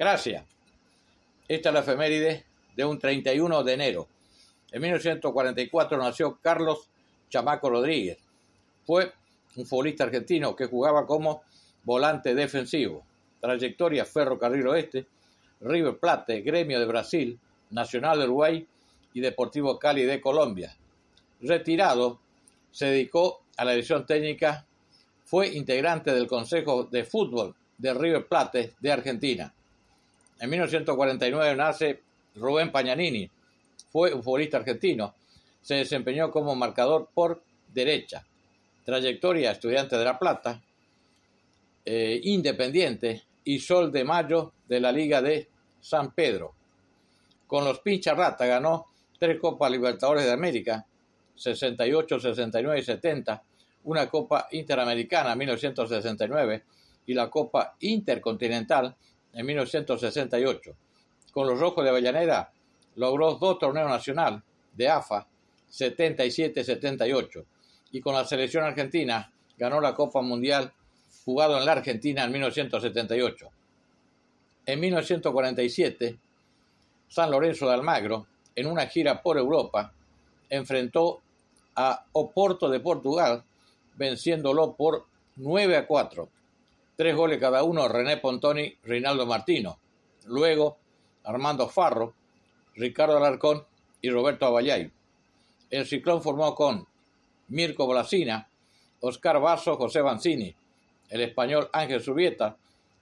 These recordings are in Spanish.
Gracias. Esta es la efeméride de un 31 de enero. En 1944 nació Carlos Chamaco Rodríguez. Fue un futbolista argentino que jugaba como volante defensivo. Trayectoria Ferrocarril Oeste, River Plate, Gremio de Brasil, Nacional de Uruguay y Deportivo Cali de Colombia. Retirado, se dedicó a la edición técnica, fue integrante del Consejo de Fútbol de River Plate de Argentina. En 1949 nace Rubén Pañanini, fue un futbolista argentino, se desempeñó como marcador por derecha, trayectoria estudiante de La Plata, eh, Independiente y Sol de Mayo de la Liga de San Pedro. Con los rata ganó tres Copas Libertadores de América, 68, 69 y 70, una Copa Interamericana 1969 y la Copa Intercontinental en 1968. Con los Rojos de Avellaneda logró dos torneos nacional de AFA 77-78 y con la selección argentina ganó la Copa Mundial jugado en la Argentina en 1978. En 1947, San Lorenzo de Almagro, en una gira por Europa, enfrentó a Oporto de Portugal, venciéndolo por 9 a 4 Tres goles cada uno René Pontoni, Reinaldo Martino. Luego Armando Farro, Ricardo Alarcón y Roberto Abayay. El Ciclón formó con Mirko Blasina, Oscar Vaso, José Banzini, el español Ángel Subieta,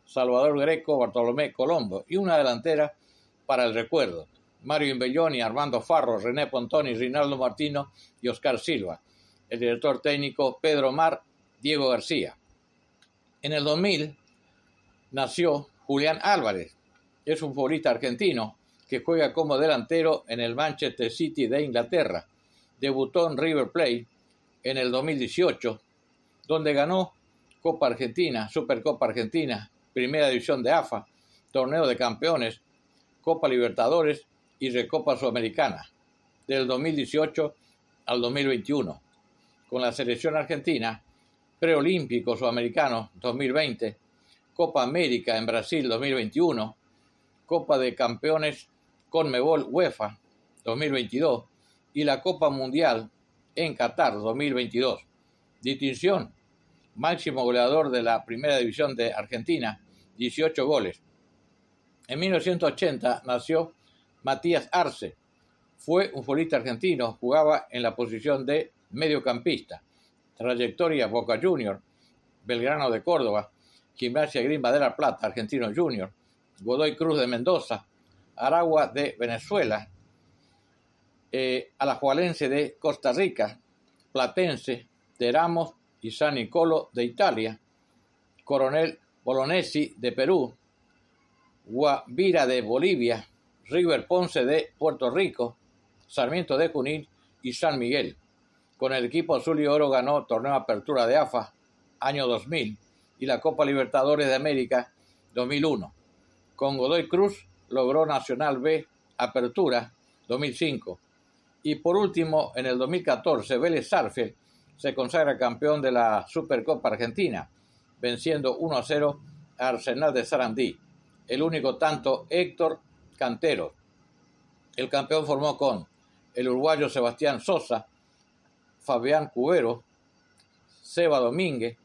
Salvador Greco, Bartolomé Colombo y una delantera para el recuerdo. Mario Imbelloni, Armando Farro, René Pontoni, Rinaldo Martino y Oscar Silva. El director técnico Pedro Mar, Diego García. En el 2000 nació Julián Álvarez, es un futbolista argentino que juega como delantero en el Manchester City de Inglaterra. Debutó en River Plate en el 2018, donde ganó Copa Argentina, Supercopa Argentina, Primera División de AFA, Torneo de Campeones, Copa Libertadores y Recopa Sudamericana, del 2018 al 2021. Con la selección argentina Preolímpico Sudamericano 2020, Copa América en Brasil 2021, Copa de Campeones Conmebol UEFA 2022 y la Copa Mundial en Qatar 2022. Distinción, máximo goleador de la Primera División de Argentina, 18 goles. En 1980 nació Matías Arce. Fue un futbolista argentino, jugaba en la posición de mediocampista trayectoria Boca Junior, Belgrano de Córdoba, Gimnasia Grima de la Plata, Argentino Junior, Godoy Cruz de Mendoza, Aragua de Venezuela, eh, Alajualense de Costa Rica, Platense de y San Nicolo de Italia, Coronel Bolonesi de Perú, Guavira de Bolivia, River Ponce de Puerto Rico, Sarmiento de Junín y San Miguel. Con el equipo azul y oro ganó torneo Apertura de AFA año 2000 y la Copa Libertadores de América 2001. Con Godoy Cruz logró Nacional B Apertura 2005. Y por último, en el 2014, Vélez Sarfield se consagra campeón de la Supercopa Argentina, venciendo 1 a 0 a Arsenal de Sarandí. El único tanto Héctor Cantero. El campeón formó con el uruguayo Sebastián Sosa, Fabián Cubero, Seba Domínguez,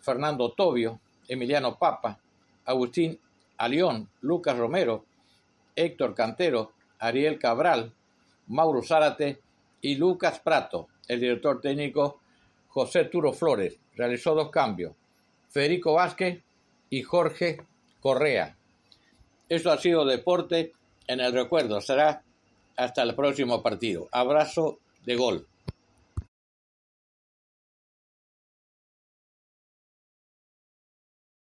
Fernando Tobio, Emiliano Papa, Agustín Alión, Lucas Romero, Héctor Cantero, Ariel Cabral, Mauro Zárate y Lucas Prato. El director técnico José Turo Flores realizó dos cambios, Federico Vázquez y Jorge Correa. Eso ha sido Deporte en el Recuerdo. Será hasta el próximo partido. Abrazo de gol.